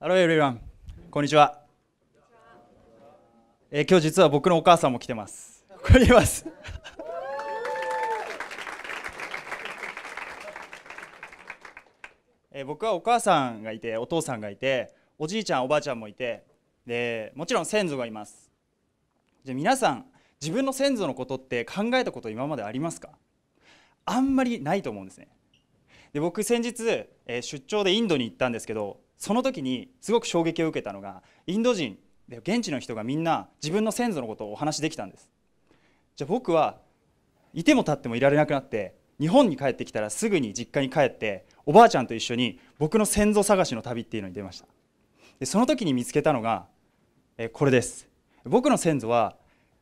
Hello everyone. こんにちは。えー、今日実は僕のお母さんも来てます。ここにいます。えー、僕はお母さんがいて、お父さんがいて、おじいちゃん、おばあちゃんもいて、でもちろん先祖がいます。じゃ皆さん、自分の先祖のことって考えたこと今までありますかあんまりないと思うんですね。で僕先日、えー、出張でインドに行ったんですけどその時にすごく衝撃を受けたのがインド人で現地の人がみんな自分の先祖のことをお話しできたんですじゃあ僕はいても立ってもいられなくなって日本に帰ってきたらすぐに実家に帰っておばあちゃんと一緒に僕の先祖探しの旅っていうのに出ましたでその時に見つけたのがえこれです僕の先祖は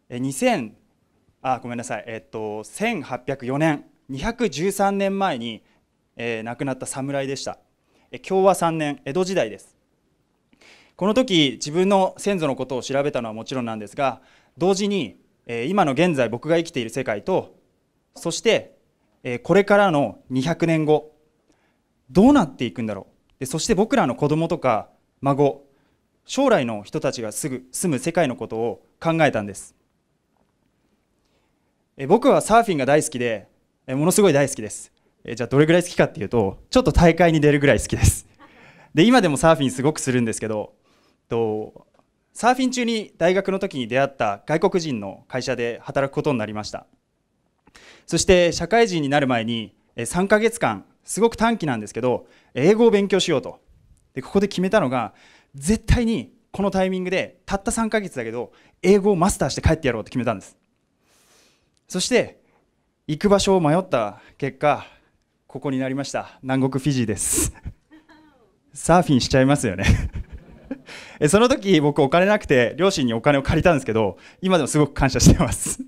2000あごめんなさいえっと1804年213年前に、えー、亡くなった侍でした共和3年江戸時代ですこの時自分の先祖のことを調べたのはもちろんなんですが同時に今の現在僕が生きている世界とそしてこれからの200年後どうなっていくんだろうでそして僕らの子供とか孫将来の人たちがすぐ住む世界のことを考えたんです僕はサーフィンが大好きでものすごい大好きですえじゃあどれぐらい好きかっていうとちょっと大会に出るぐらい好きですで今でもサーフィンすごくするんですけどとサーフィン中に大学の時に出会った外国人の会社で働くことになりましたそして社会人になる前に3ヶ月間すごく短期なんですけど英語を勉強しようとでここで決めたのが絶対にこのタイミングでたった3ヶ月だけど英語をマスターして帰ってやろうと決めたんですそして行く場所を迷った結果ここになりました南国フィジーです サーフィンしちゃいますよね その時僕お金なくて両親にお金を借りたんですけど今でもすごく感謝してます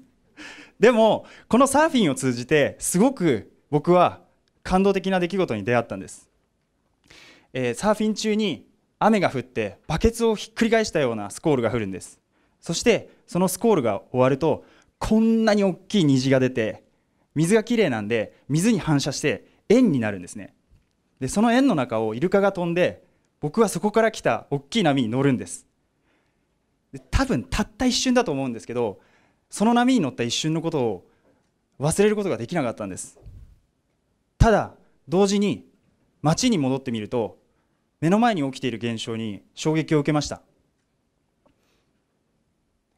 でもこのサーフィンを通じてすごく僕は感動的な出来事に出会ったんです、えー、サーフィン中に雨が降ってバケツをひっくり返したようなスコールが降るんですそしてそのスコールが終わるとこんなに大きい虹が出て水がきれいなんで水に反射して円になるんですねでその円の中をイルカが飛んで僕はそこから来た大きい波に乗るんですで多分たった一瞬だと思うんですけどその波に乗った一瞬のことを忘れることができなかったんですただ同時に街に戻ってみると目の前に起きている現象に衝撃を受けました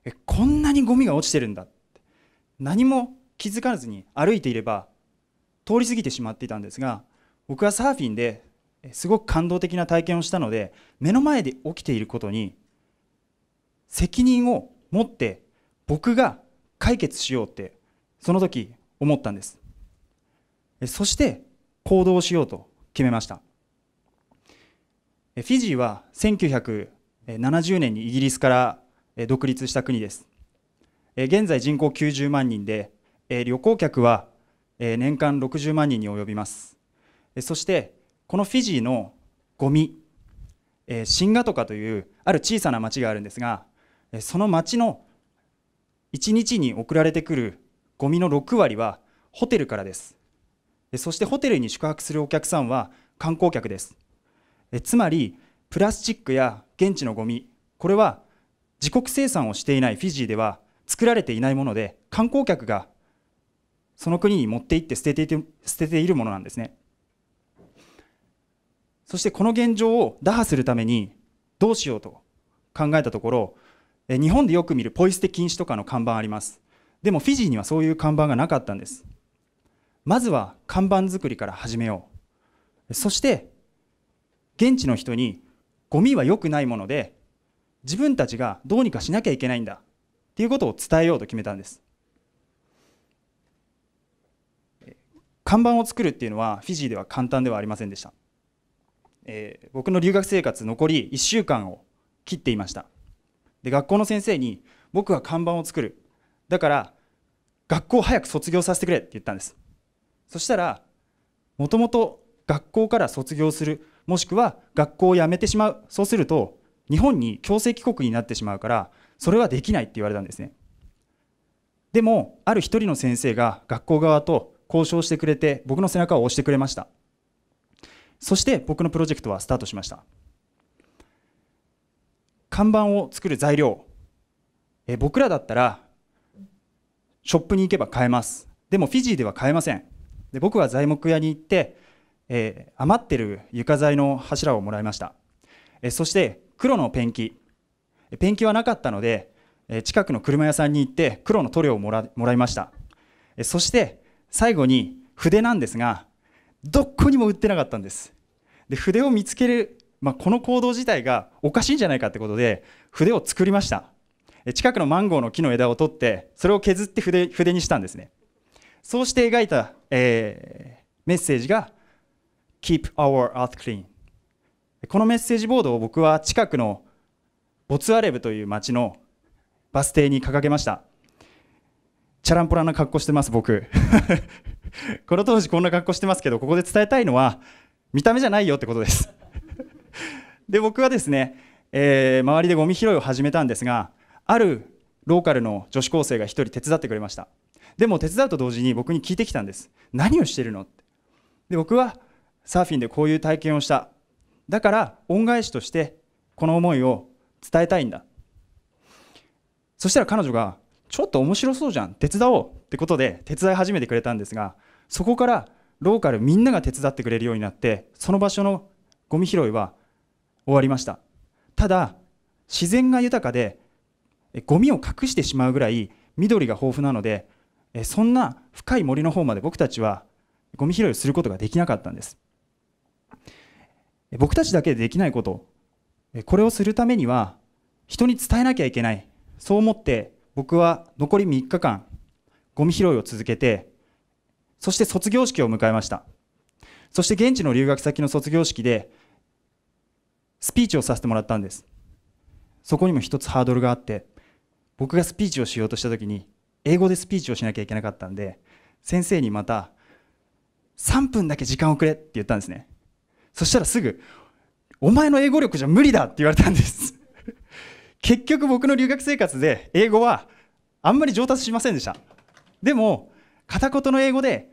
えこんなにゴミが落ちてるんだ何も気づかずに歩いていれば通り過ぎてしまっていたんですが僕はサーフィンですごく感動的な体験をしたので目の前で起きていることに責任を持って僕が解決しようってその時思ったんですそして行動しようと決めましたフィジーは1970年にイギリスから独立した国です現在人口90万人で旅行客はえ年間60万人に及びます、えそしてこのフィジーのゴミ、えシンガとかというある小さな町があるんですが、えその町の1日に送られてくるゴミの6割はホテルからですそしてホテルに宿泊するお客さんは観光客ですつまりプラスチックや現地のゴミこれは自国生産をしていないフィジーでは作られていないもので観光客がその国に持って行って捨てていて捨てているものなんですねそしてこの現状を打破するためにどうしようと考えたところ日本でよく見るポイ捨て禁止とかの看板ありますでもフィジーにはそういう看板がなかったんですまずは看板作りから始めようそして現地の人にゴミは良くないもので自分たちがどうにかしなきゃいけないんだっていうことを伝えようと決めたんです看板を作るっていうのはフィジーでは簡単ではありませんでした、えー、僕の留学生活残り1週間を切っていましたで学校の先生に僕は看板を作るだから学校を早く卒業させてくれって言ったんですそしたらもともと学校から卒業するもしくは学校を辞めてしまうそうすると日本に強制帰国になってしまうからそれはできないって言われたんですねでもある一人の先生が学校側と交渉してくれて僕の背中を押してくれましたそして僕のプロジェクトはスタートしました看板を作る材料え僕らだったらショップに行けば買えますでもフィジーでは買えませんで僕は材木屋に行って、えー、余ってる床材の柱をもらいました、えー、そして黒のペンキペンキはなかったので、えー、近くの車屋さんに行って黒の塗料をもらもらいました、えー、そして最後に筆なんですがどこにも売ってなかったんですで筆を見つける、まあ、この行動自体がおかしいんじゃないかってことで筆を作りました近くのマンゴーの木の枝を取ってそれを削って筆筆にしたんですねそうして描いた、えー、メッセージが Keep our earth clean このメッセージボードを僕は近くのボツアレブという町のバス停に掲げましたチャランポラな格好してます僕 この当時こんな格好してますけどここで伝えたいのは見た目じゃないよってことですで僕はですね、えー、周りでゴミ拾いを始めたんですがあるローカルの女子高生が1人手伝ってくれましたでも手伝うと同時に僕に聞いてきたんです何をしてるのってで僕はサーフィンでこういう体験をしただから恩返しとしてこの思いを伝えたいんだそしたら彼女がちょっと面白そうじゃん手伝おうってことで手伝い始めてくれたんですがそこからローカルみんなが手伝ってくれるようになってその場所のゴミ拾いは終わりましたただ自然が豊かでゴミを隠してしまうぐらい緑が豊富なのでそんな深い森の方まで僕たちはゴミ拾いをすることができなかったんです僕たちだけでできないことこれをするためには人に伝えなきゃいけないそう思って僕は残り3日間ゴミ拾いを続けてそして卒業式を迎えましたそして現地の留学先の卒業式でスピーチをさせてもらったんですそこにも一つハードルがあって僕がスピーチをしようとした時に英語でスピーチをしなきゃいけなかったんで先生にまた3分だけ時間をくれって言ったんですねそしたらすぐ「お前の英語力じゃ無理だ」って言われたんです結局僕の留学生活で英語はあんまり上達しませんでしたでも片言の英語で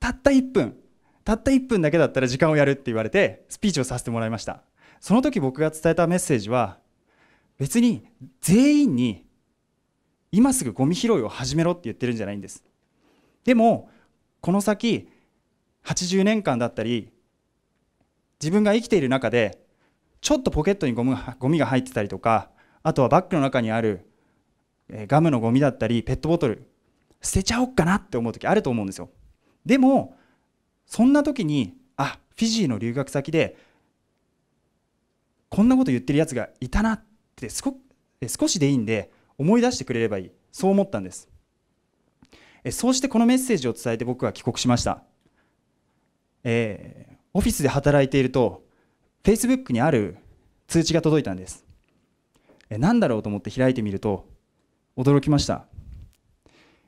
たった1分たった1分だけだったら時間をやるって言われてスピーチをさせてもらいましたその時僕が伝えたメッセージは別に全員に今すぐゴミ拾いを始めろって言ってるんじゃないんですでもこの先80年間だったり自分が生きている中でちょっとポケットにゴムがゴミが入ってたりとかあとはバッグの中にあるガムのゴミだったりペットボトル捨てちゃおっかなって思う時あると思うんですよでもそんな時にあフィジーの留学先でこんなこと言ってるやつがいたなって少しでいいんで思い出してくれればいいそう思ったんですそうしてこのメッセージを伝えて僕は帰国しました、えー、オフィスで働いていると Facebook にある通知が届いたんですえ何だろうと思って開いてみると驚きました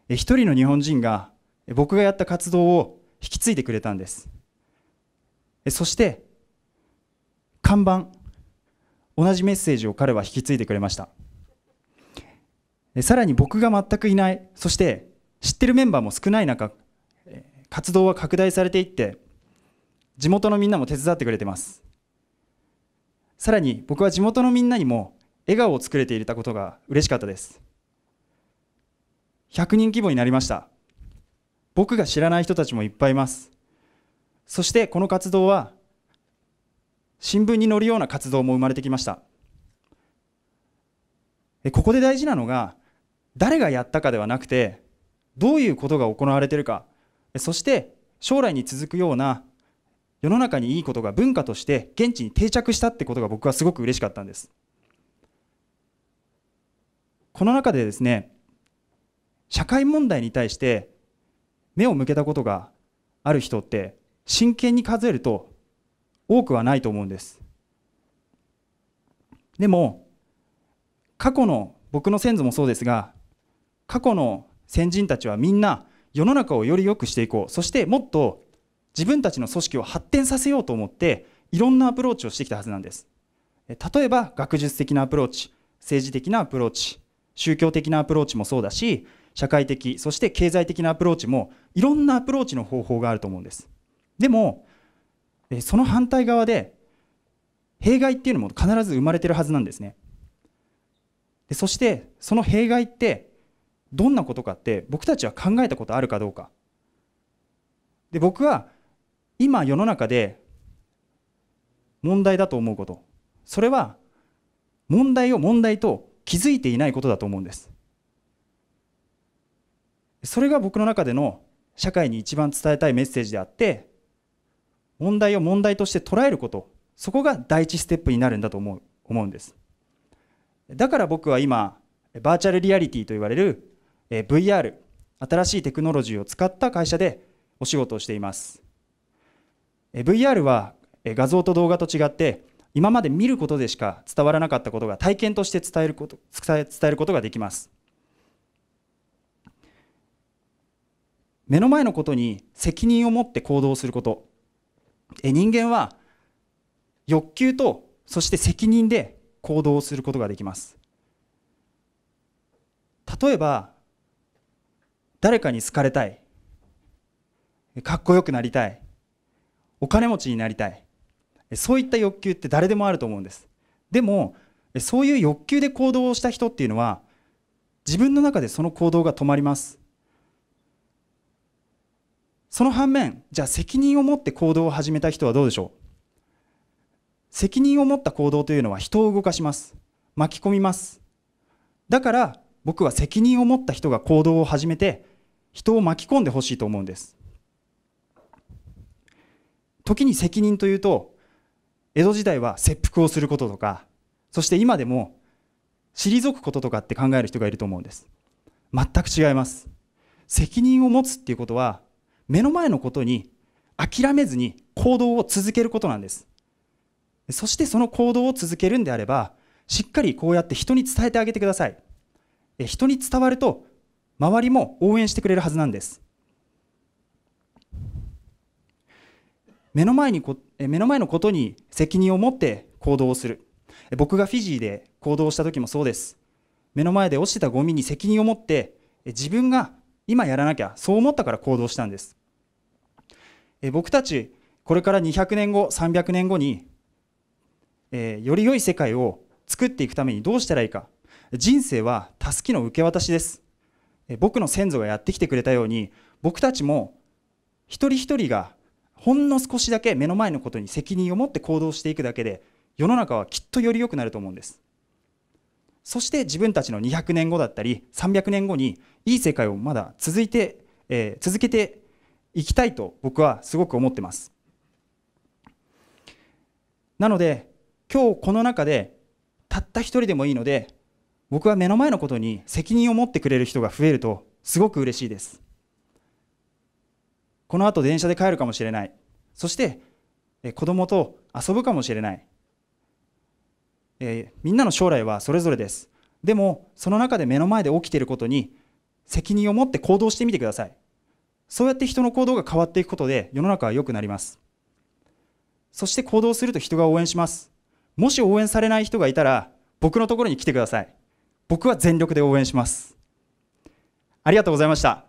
え一人の日本人が僕がやった活動を引き継いでくれたんですえそして看板同じメッセージを彼は引き継いでくれましたさらに僕が全くいないそして知ってるメンバーも少ない中活動は拡大されていって地元のみんなも手伝ってくれてますさらに僕は地元のみんなにも笑顔を作れていたことが嬉しかったです100人規模になりました僕が知らない人たちもいっぱいいますそしてこの活動は新聞に載るような活動も生まれてきましたここで大事なのが誰がやったかではなくてどういうことが行われているかそして将来に続くような世の中にいいことが文化として現地に定着したってことが僕はすごく嬉しかったんですこの中でですね社会問題に対して目を向けたことがある人って真剣に数えると多くはないと思うんですでも過去の僕の先祖もそうですが過去の先人たちはみんな世の中をより良くしていこうそしてもっと自分たちの組織を発展させようと思っていろんなアプローチをしてきたはずなんです例えば学術的なアプローチ政治的なアプローチ宗教的なアプローチもそうだし社会的そして経済的なアプローチもいろんなアプローチの方法があると思うんですでもその反対側で弊害っていうのも必ず生まれてるはずなんですねでそしてその弊害ってどんなことかって僕たちは考えたことあるかどうかで僕は今世の中で問題だと思うことそれは問題を問題と気づいていないことだと思うんですそれが僕の中での社会に一番伝えたいメッセージであって問題を問題として捉えることそこが第一ステップになるんだと思う思うんですだから僕は今バーチャルリアリティと言われる VR 新しいテクノロジーを使った会社でお仕事をしています VR は画像と動画と違って今まで見ることでしか伝わらなかったことが体験として伝えること伝え伝えることができます目の前のことに責任を持って行動すること人間は欲求とそして責任で行動することができます例えば誰かに好かれたいかっこよくなりたいお金持ちになりたいそういった欲求って誰でもあると思うんですでもそういう欲求で行動をした人っていうのは自分の中でその行動が止まりますその反面じゃあ責任を持って行動を始めた人はどうでしょう責任を持った行動というのは人を動かします巻き込みますだから僕は責任を持った人が行動を始めて人を巻き込んでほしいと思うんです時に責任というと江戸時代は切腹をすることとかそして今でも退くこととかって考える人がいると思うんです全く違います責任を持つっていうことは目の前のことに諦めずに行動を続けることなんですそしてその行動を続けるんであればしっかりこうやって人に伝えてあげてください人に伝わると周りも応援してくれるはずなんです目の前にこ目の前のことに責任を持って行動をする僕がフィジーで行動した時もそうです目の前で落ちてたゴミに責任を持って自分が今やらなきゃそう思ったから行動したんです僕たちこれから200年後300年後に、えー、より良い世界を作っていくためにどうしたらいいか人生は助けの受け渡しです僕の先祖がやってきてくれたように僕たちも一人一人がほんの少しだけ目の前のことに責任を持って行動していくだけで世の中はきっとより良くなると思うんですそして自分たちの200年後だったり300年後にいい世界をまだ続いて、えー、続けていきたいと僕はすごく思ってますなので今日この中でたった一人でもいいので僕は目の前のことに責任を持ってくれる人が増えるとすごく嬉しいですこの後電車で帰るかもしれないそして子供と遊ぶかもしれない、えー、みんなの将来はそれぞれですでもその中で目の前で起きていることに責任を持って行動してみてくださいそうやって人の行動が変わっていくことで世の中は良くなりますそして行動すると人が応援しますもし応援されない人がいたら僕のところに来てください僕は全力で応援しますありがとうございました